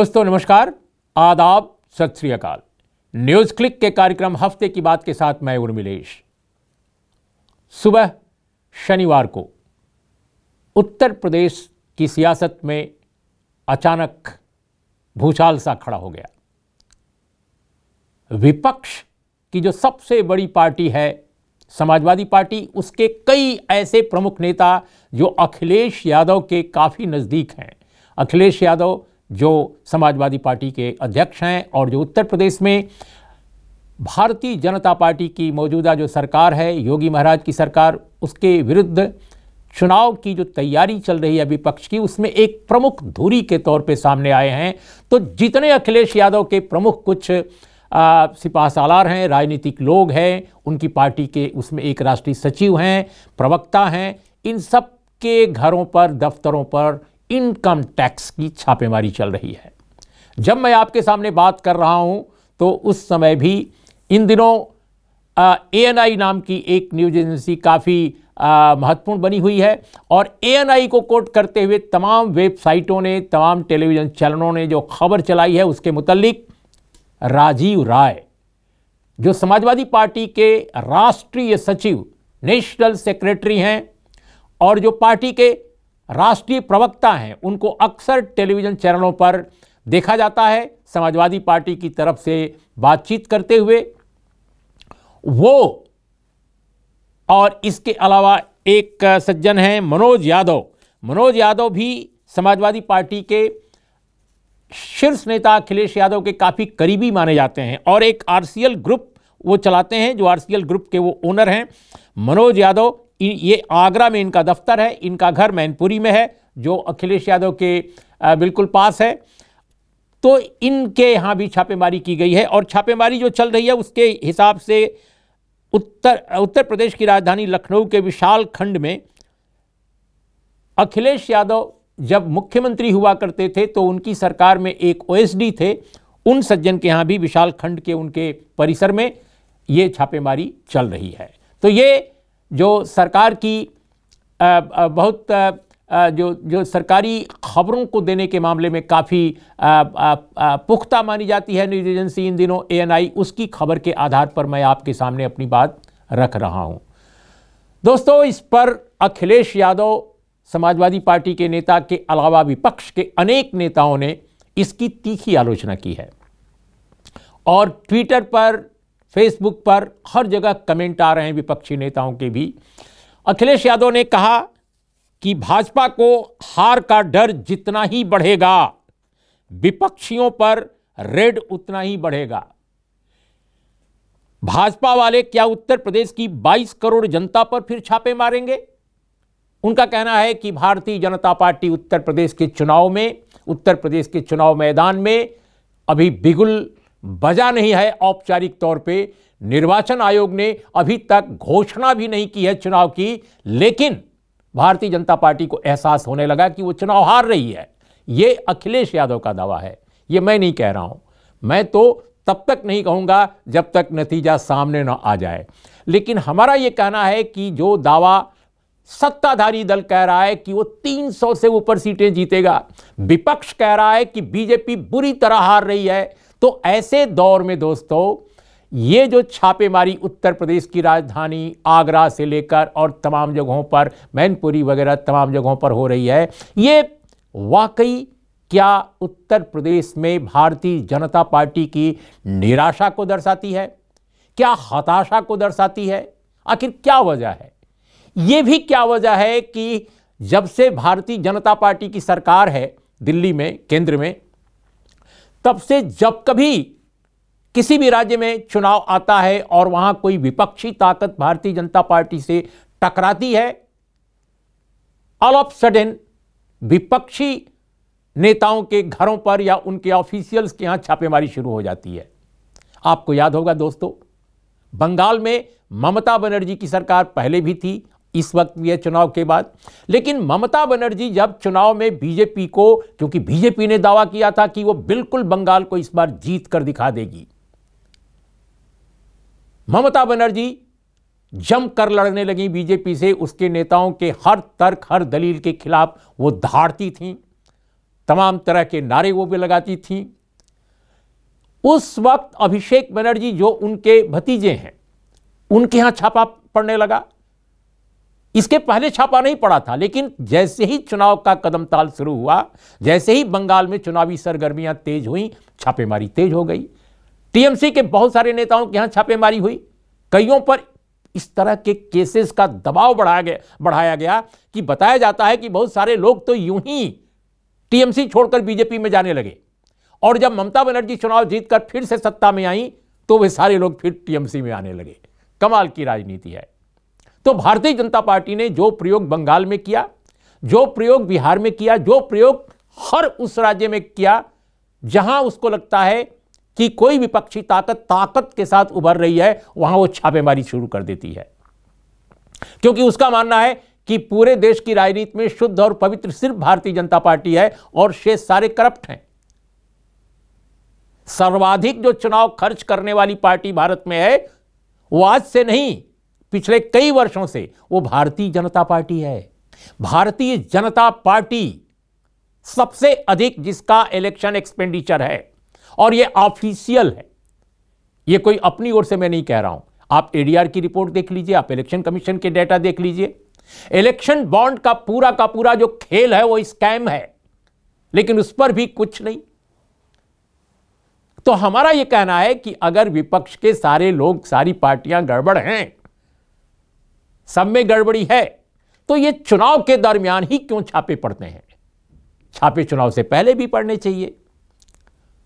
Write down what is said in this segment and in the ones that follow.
दोस्तों नमस्कार आदाब सत श्री अकाल न्यूज क्लिक के कार्यक्रम हफ्ते की बात के साथ मैं उर्मिलेश सुबह शनिवार को उत्तर प्रदेश की सियासत में अचानक भूचाल सा खड़ा हो गया विपक्ष की जो सबसे बड़ी पार्टी है समाजवादी पार्टी उसके कई ऐसे प्रमुख नेता जो अखिलेश यादव के काफ़ी नज़दीक हैं अखिलेश यादव जो समाजवादी पार्टी के अध्यक्ष हैं और जो उत्तर प्रदेश में भारतीय जनता पार्टी की मौजूदा जो सरकार है योगी महाराज की सरकार उसके विरुद्ध चुनाव की जो तैयारी चल रही है विपक्ष की उसमें एक प्रमुख धुरी के तौर पे सामने आए हैं तो जितने अखिलेश यादव के प्रमुख कुछ सिपाहसालार हैं राजनीतिक लोग हैं उनकी पार्टी के उसमें एक राष्ट्रीय सचिव हैं प्रवक्ता हैं इन सब के घरों पर दफ्तरों पर इनकम टैक्स की छापेमारी चल रही है जब मैं आपके सामने बात कर रहा हूं तो उस समय भी इन दिनों ए एन आई नाम की एक न्यूज एजेंसी काफ़ी महत्वपूर्ण बनी हुई है और ए एन आई को कोट करते हुए तमाम वेबसाइटों ने तमाम टेलीविज़न चैनलों ने जो खबर चलाई है उसके मुतलिक राजीव राय जो समाजवादी पार्टी के राष्ट्रीय सचिव नेशनल सेक्रेटरी हैं और जो पार्टी के राष्ट्रीय प्रवक्ता हैं उनको अक्सर टेलीविज़न चैनलों पर देखा जाता है समाजवादी पार्टी की तरफ से बातचीत करते हुए वो और इसके अलावा एक सज्जन हैं मनोज यादव मनोज यादव भी समाजवादी पार्टी के शीर्ष नेता अखिलेश यादव के काफ़ी करीबी माने जाते हैं और एक आरसीएल ग्रुप वो चलाते हैं जो आरसीएल ग्रुप के वो ओनर हैं मनोज यादव ये आगरा में इनका दफ्तर है इनका घर मैनपुरी में है जो अखिलेश यादव के बिल्कुल पास है तो इनके यहाँ भी छापेमारी की गई है और छापेमारी जो चल रही है उसके हिसाब से उत्तर उत्तर प्रदेश की राजधानी लखनऊ के विशाल खंड में अखिलेश यादव जब मुख्यमंत्री हुआ करते थे तो उनकी सरकार में एक ओएसडी थे उन सज्जन के यहाँ भी विशाल खंड के उनके परिसर में ये छापेमारी चल रही है तो ये जो सरकार की बहुत जो जो सरकारी खबरों को देने के मामले में काफ़ी पुख्ता मानी जाती है न्यूज एजेंसी इन दिनों एएनआई उसकी खबर के आधार पर मैं आपके सामने अपनी बात रख रहा हूं दोस्तों इस पर अखिलेश यादव समाजवादी पार्टी के नेता के अलावा विपक्ष के अनेक नेताओं ने इसकी तीखी आलोचना की है और ट्विटर पर फेसबुक पर हर जगह कमेंट आ रहे हैं विपक्षी नेताओं के भी अखिलेश यादव ने कहा कि भाजपा को हार का डर जितना ही बढ़ेगा विपक्षियों पर रेड उतना ही बढ़ेगा भाजपा वाले क्या उत्तर प्रदेश की 22 करोड़ जनता पर फिर छापे मारेंगे उनका कहना है कि भारतीय जनता पार्टी उत्तर प्रदेश के चुनाव में उत्तर प्रदेश के चुनाव मैदान में अभी बिगुल बजा नहीं है औपचारिक तौर पे निर्वाचन आयोग ने अभी तक घोषणा भी नहीं की है चुनाव की लेकिन भारतीय जनता पार्टी को एहसास होने लगा कि वो चुनाव हार रही है ये अखिलेश यादव का दावा है ये मैं नहीं कह रहा हूं मैं तो तब तक नहीं कहूंगा जब तक नतीजा सामने ना आ जाए लेकिन हमारा ये कहना है कि जो दावा सत्ताधारी दल कह रहा है कि वो 300 से ऊपर सीटें जीतेगा विपक्ष कह रहा है कि बीजेपी बुरी तरह हार रही है तो ऐसे दौर में दोस्तों ये जो छापेमारी उत्तर प्रदेश की राजधानी आगरा से लेकर और तमाम जगहों पर मैनपुरी वगैरह तमाम जगहों पर हो रही है ये वाकई क्या उत्तर प्रदेश में भारतीय जनता पार्टी की निराशा को दर्शाती है क्या हताशा को दर्शाती है आखिर क्या वजह है ये भी क्या वजह है कि जब से भारतीय जनता पार्टी की सरकार है दिल्ली में केंद्र में तब से जब कभी किसी भी राज्य में चुनाव आता है और वहां कोई विपक्षी ताकत भारतीय जनता पार्टी से टकराती है ऑल ऑफ सडन विपक्षी नेताओं के घरों पर या उनके ऑफिशियल्स के यहां छापेमारी शुरू हो जाती है आपको याद होगा दोस्तों बंगाल में ममता बनर्जी की सरकार पहले भी थी इस वक्त भी है चुनाव के बाद लेकिन ममता बनर्जी जब चुनाव में बीजेपी को क्योंकि बीजेपी ने दावा किया था कि वो बिल्कुल बंगाल को इस बार जीत कर दिखा देगी ममता बनर्जी जमकर लड़ने लगी बीजेपी से उसके नेताओं के हर तर्क हर दलील के खिलाफ वो धाड़ती थी तमाम तरह के नारे वो भी लगाती थी उस वक्त अभिषेक बनर्जी जो उनके भतीजे हैं उनके यहां छापा पड़ने लगा इसके पहले छापा नहीं पड़ा था लेकिन जैसे ही चुनाव का कदम ताल शुरू हुआ जैसे ही बंगाल में चुनावी सरगर्मियां तेज हुई छापेमारी तेज हो गई टीएमसी के बहुत सारे नेताओं के यहां छापेमारी हुई कईयों पर इस तरह के केसेस का दबाव बढ़ाया गया बढ़ाया गया कि बताया जाता है कि बहुत सारे लोग तो यूं ही टीएमसी छोड़कर बीजेपी में जाने लगे और जब ममता बनर्जी चुनाव जीतकर फिर से सत्ता में आई तो वे सारे लोग फिर टीएमसी में आने लगे कमाल की राजनीति है तो भारतीय जनता पार्टी ने जो प्रयोग बंगाल में किया जो प्रयोग बिहार में किया जो प्रयोग हर उस राज्य में किया जहां उसको लगता है कि कोई विपक्षी ताकत ताकत के साथ उभर रही है वहां वो छापेमारी शुरू कर देती है क्योंकि उसका मानना है कि पूरे देश की राजनीति में शुद्ध और पवित्र सिर्फ भारतीय जनता पार्टी है और शेष सारे करप्ट हैं सर्वाधिक जो चुनाव खर्च करने वाली पार्टी भारत में है वो आज से नहीं पिछले कई वर्षों से वो भारतीय जनता पार्टी है भारतीय जनता पार्टी सबसे अधिक जिसका इलेक्शन एक्सपेंडिचर है और ये ऑफिशियल है ये कोई अपनी ओर से मैं नहीं कह रहा हूं आप एडीआर की रिपोर्ट देख लीजिए आप इलेक्शन कमीशन के डेटा देख लीजिए इलेक्शन बॉन्ड का पूरा का पूरा जो खेल है वो स्कैम है लेकिन उस पर भी कुछ नहीं तो हमारा यह कहना है कि अगर विपक्ष के सारे लोग सारी पार्टियां गड़बड़ हैं सब में गड़बड़ी है तो ये चुनाव के दरमियान ही क्यों छापे पड़ते हैं छापे चुनाव से पहले भी पड़ने चाहिए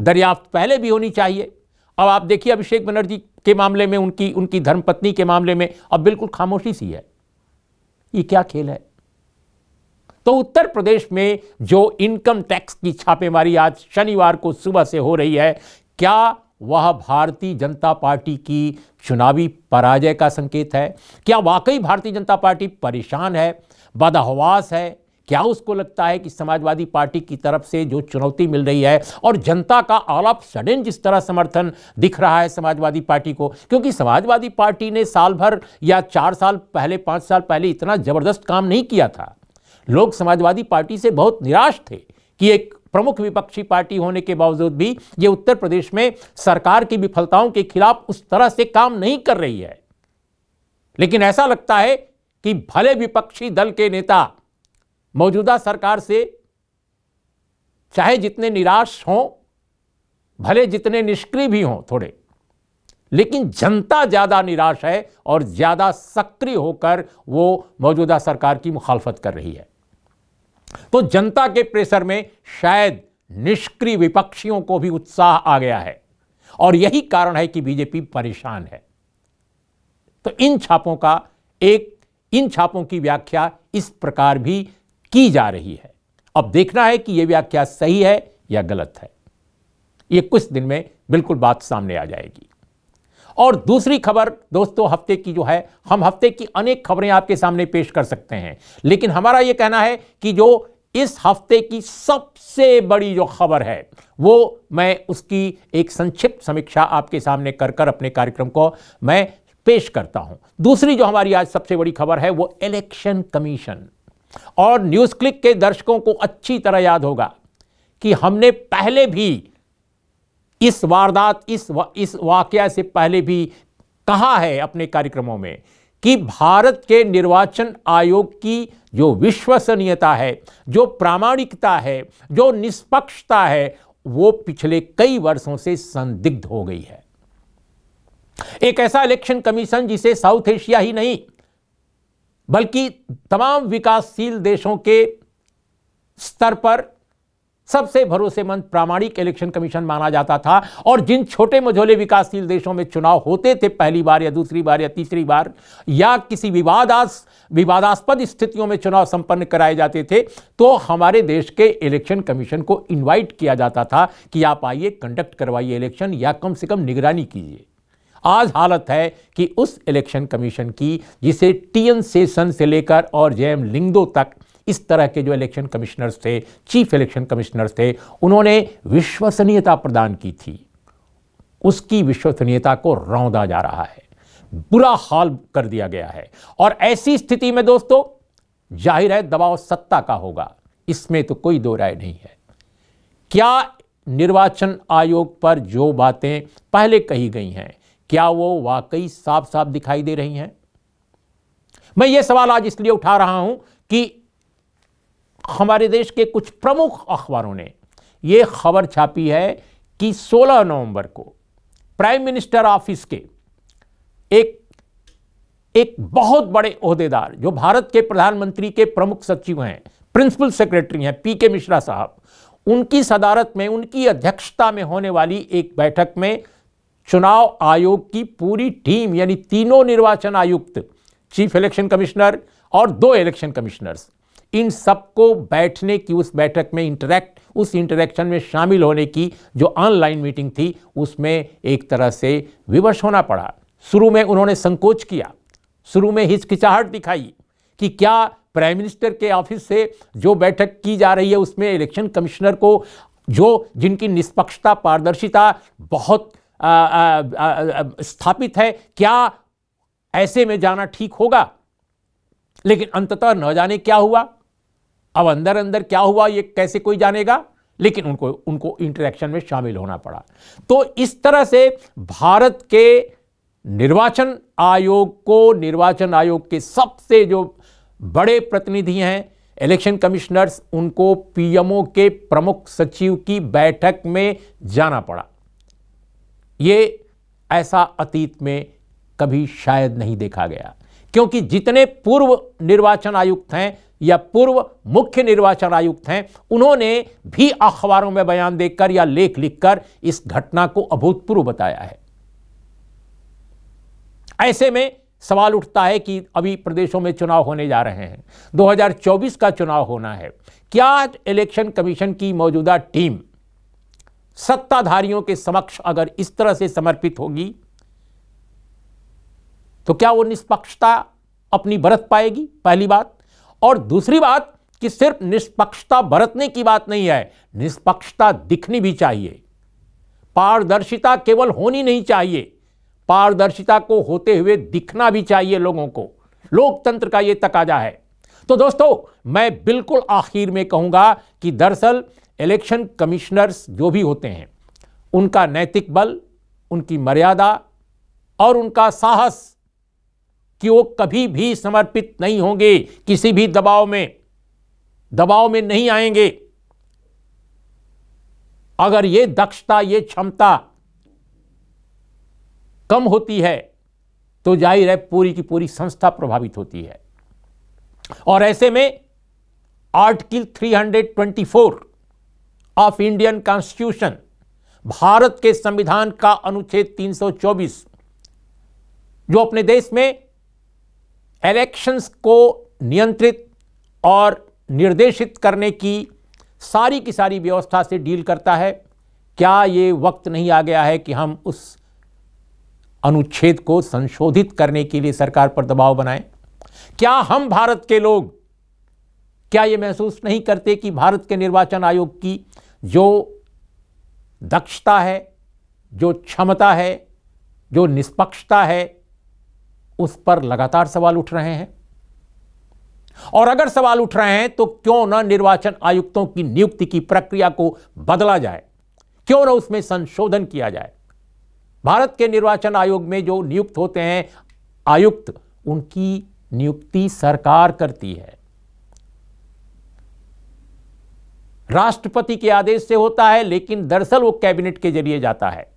दरियाफ्त पहले भी होनी चाहिए अब आप देखिए अभिषेक बनर्जी के मामले में उनकी उनकी धर्मपत्नी के मामले में अब बिल्कुल खामोशी सी है ये क्या खेल है तो उत्तर प्रदेश में जो इनकम टैक्स की छापेमारी आज शनिवार को सुबह से हो रही है क्या वह भारतीय जनता पार्टी की चुनावी पराजय का संकेत है क्या वाकई भारतीय जनता पार्टी परेशान है बदहवास है क्या उसको लगता है कि समाजवादी पार्टी की तरफ से जो चुनौती मिल रही है और जनता का ऑल ऑफ सडन जिस तरह समर्थन दिख रहा है समाजवादी पार्टी को क्योंकि समाजवादी पार्टी ने साल भर या चार साल पहले पाँच साल पहले इतना ज़बरदस्त काम नहीं किया था लोग समाजवादी पार्टी से बहुत निराश थे कि एक प्रमुख विपक्षी पार्टी होने के बावजूद भी ये उत्तर प्रदेश में सरकार की विफलताओं के खिलाफ उस तरह से काम नहीं कर रही है लेकिन ऐसा लगता है कि भले विपक्षी दल के नेता मौजूदा सरकार से चाहे जितने निराश हों भले जितने निष्क्रिय भी हों थोड़े लेकिन जनता ज़्यादा निराश है और ज़्यादा सक्रिय होकर वो मौजूदा सरकार की मुखालफत कर रही है तो जनता के प्रेशर में शायद निष्क्रिय विपक्षियों को भी उत्साह आ गया है और यही कारण है कि बीजेपी परेशान है तो इन छापों का एक इन छापों की व्याख्या इस प्रकार भी की जा रही है अब देखना है कि यह व्याख्या सही है या गलत है यह कुछ दिन में बिल्कुल बात सामने आ जाएगी और दूसरी खबर दोस्तों हफ्ते की जो है हम हफ्ते की अनेक खबरें आपके सामने पेश कर सकते हैं लेकिन हमारा ये कहना है कि जो इस हफ्ते की सबसे बड़ी जो खबर है वो मैं उसकी एक संक्षिप्त समीक्षा आपके सामने कर कर अपने कार्यक्रम को मैं पेश करता हूं दूसरी जो हमारी आज सबसे बड़ी खबर है वो इलेक्शन कमीशन और न्यूज क्लिक के दर्शकों को अच्छी तरह याद होगा कि हमने पहले भी इस वारदात इस वा, इस वाक्य से पहले भी कहा है अपने कार्यक्रमों में कि भारत के निर्वाचन आयोग की जो विश्वसनीयता है जो प्रामाणिकता है जो निष्पक्षता है वो पिछले कई वर्षों से संदिग्ध हो गई है एक ऐसा इलेक्शन कमीशन जिसे साउथ एशिया ही नहीं बल्कि तमाम विकासशील देशों के स्तर पर सबसे भरोसेमंद प्रामाणिक इलेक्शन कमीशन माना जाता था और जिन छोटे मझोले विकासशील देशों में चुनाव होते थे पहली बार या दूसरी बार या तीसरी बार या किसी विवादास विवादास्पद स्थितियों में चुनाव संपन्न कराए जाते थे तो हमारे देश के इलेक्शन कमीशन को इन्वाइट किया जाता था कि आप आइए कंडक्ट करवाइए इलेक्शन या कम से कम निगरानी कीजिए आज हालत है कि उस इलेक्शन कमीशन की जिसे टीएन सेशन से लेकर और जेएम लिंगदो तक इस तरह के जो इलेक्शन कमिश्नर्स थे चीफ इलेक्शन कमिश्नर्स थे उन्होंने विश्वसनीयता प्रदान की थी उसकी विश्वसनीयता को रौंदा जा रहा है बुरा हाल कर दिया गया है और ऐसी स्थिति में दोस्तों जाहिर है दबाव सत्ता का होगा इसमें तो कोई दो राय नहीं है क्या निर्वाचन आयोग पर जो बातें पहले कही गई हैं क्या वो वाकई साफ साफ दिखाई दे रही हैं मैं ये सवाल आज इसलिए उठा रहा हूं कि हमारे देश के कुछ प्रमुख अखबारों ने यह खबर छापी है कि 16 नवंबर को प्राइम मिनिस्टर ऑफिस के एक एक बहुत बड़े अहदेदार जो भारत के प्रधानमंत्री के प्रमुख सचिव हैं प्रिंसिपल सेक्रेटरी हैं पी के मिश्रा साहब उनकी सदारत में उनकी अध्यक्षता में होने वाली एक बैठक में चुनाव आयोग की पूरी टीम यानी तीनों निर्वाचन आयुक्त चीफ इलेक्शन कमिश्नर और दो इलेक्शन कमिश्नर्स इन सबको बैठने की उस बैठक में इंटरेक्ट उस इंटरेक्शन में शामिल होने की जो ऑनलाइन मीटिंग थी उसमें एक तरह से विवश होना पड़ा शुरू में उन्होंने संकोच किया शुरू में हिचकिचाहट दिखाई कि क्या प्राइम मिनिस्टर के ऑफिस से जो बैठक की जा रही है उसमें इलेक्शन कमिश्नर को जो जिनकी निष्पक्षता पारदर्शिता बहुत आ, आ, आ, स्थापित है क्या ऐसे में जाना ठीक होगा लेकिन अंततः न जाने क्या हुआ अब अंदर अंदर क्या हुआ ये कैसे कोई जानेगा लेकिन उनको उनको इंटरेक्शन में शामिल होना पड़ा तो इस तरह से भारत के निर्वाचन आयोग को निर्वाचन आयोग के सबसे जो बड़े प्रतिनिधि हैं इलेक्शन कमिश्नर्स उनको पीएमओ के प्रमुख सचिव की बैठक में जाना पड़ा ये ऐसा अतीत में कभी शायद नहीं देखा गया क्योंकि जितने पूर्व निर्वाचन आयुक्त हैं या पूर्व मुख्य निर्वाचन आयुक्त हैं उन्होंने भी अखबारों में बयान देकर या लेख लिखकर इस घटना को अभूतपूर्व बताया है ऐसे में सवाल उठता है कि अभी प्रदेशों में चुनाव होने जा रहे हैं 2024 का चुनाव होना है क्या इलेक्शन कमीशन की मौजूदा टीम सत्ताधारियों के समक्ष अगर इस तरह से समर्पित होगी तो क्या वो निष्पक्षता अपनी बरत पाएगी पहली बात और दूसरी बात कि सिर्फ निष्पक्षता बरतने की बात नहीं है निष्पक्षता दिखनी भी चाहिए पारदर्शिता केवल होनी नहीं चाहिए पारदर्शिता को होते हुए दिखना भी चाहिए लोगों को लोकतंत्र का ये तकाजा है तो दोस्तों मैं बिल्कुल आखिर में कहूंगा कि दरअसल इलेक्शन कमिश्नर्स जो भी होते हैं उनका नैतिक बल उनकी मर्यादा और उनका साहस कि वो कभी भी समर्पित नहीं होंगे किसी भी दबाव में दबाव में नहीं आएंगे अगर ये दक्षता ये क्षमता कम होती है तो जाहिर है पूरी की पूरी संस्था प्रभावित होती है और ऐसे में article 324 of Indian constitution Bharat के संविधान का अनुच्छेद 324 जो अपने देश में इलेक्शंस को नियंत्रित और निर्देशित करने की सारी की सारी व्यवस्था से डील करता है क्या ये वक्त नहीं आ गया है कि हम उस अनुच्छेद को संशोधित करने के लिए सरकार पर दबाव बनाएं क्या हम भारत के लोग क्या ये महसूस नहीं करते कि भारत के निर्वाचन आयोग की जो दक्षता है जो क्षमता है जो निष्पक्षता है उस पर लगातार सवाल उठ रहे हैं और अगर सवाल उठ रहे हैं तो क्यों ना निर्वाचन आयुक्तों की नियुक्ति की प्रक्रिया को बदला जाए क्यों ना उसमें संशोधन किया जाए भारत के निर्वाचन आयोग में जो नियुक्त होते हैं आयुक्त उनकी नियुक्ति सरकार करती है राष्ट्रपति के आदेश से होता है लेकिन दरअसल वो कैबिनेट के जरिए जाता है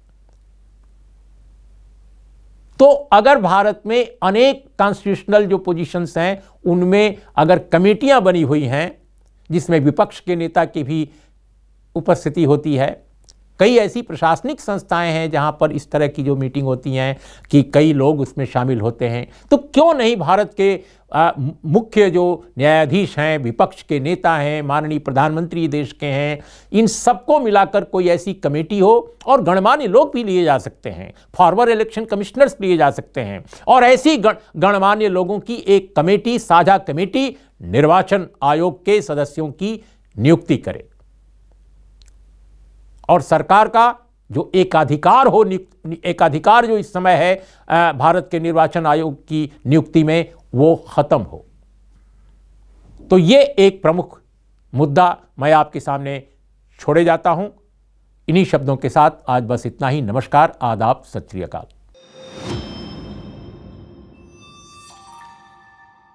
तो अगर भारत में अनेक कॉन्स्टिट्यूशनल जो पोजीशंस हैं उनमें अगर कमेटियां बनी हुई हैं जिसमें विपक्ष के नेता की भी उपस्थिति होती है कई ऐसी प्रशासनिक संस्थाएं हैं जहां पर इस तरह की जो मीटिंग होती हैं कि कई लोग उसमें शामिल होते हैं तो क्यों नहीं भारत के आ, मुख्य जो न्यायाधीश हैं विपक्ष के नेता हैं माननीय प्रधानमंत्री देश के हैं इन सबको मिलाकर कोई ऐसी कमेटी हो और गणमान्य लोग भी लिए जा सकते हैं फॉर्मर इलेक्शन कमिश्नर्स लिए जा सकते हैं और ऐसी गण, गणमान्य लोगों की एक कमेटी साझा कमेटी निर्वाचन आयोग के सदस्यों की नियुक्ति करे और सरकार का जो एकाधिकार हो एकाधिकार जो इस समय है भारत के निर्वाचन आयोग की नियुक्ति में वो ख़त्म हो तो ये एक प्रमुख मुद्दा मैं आपके सामने छोड़े जाता हूँ इन्हीं शब्दों के साथ आज बस इतना ही नमस्कार आदाब सत श्रीकाल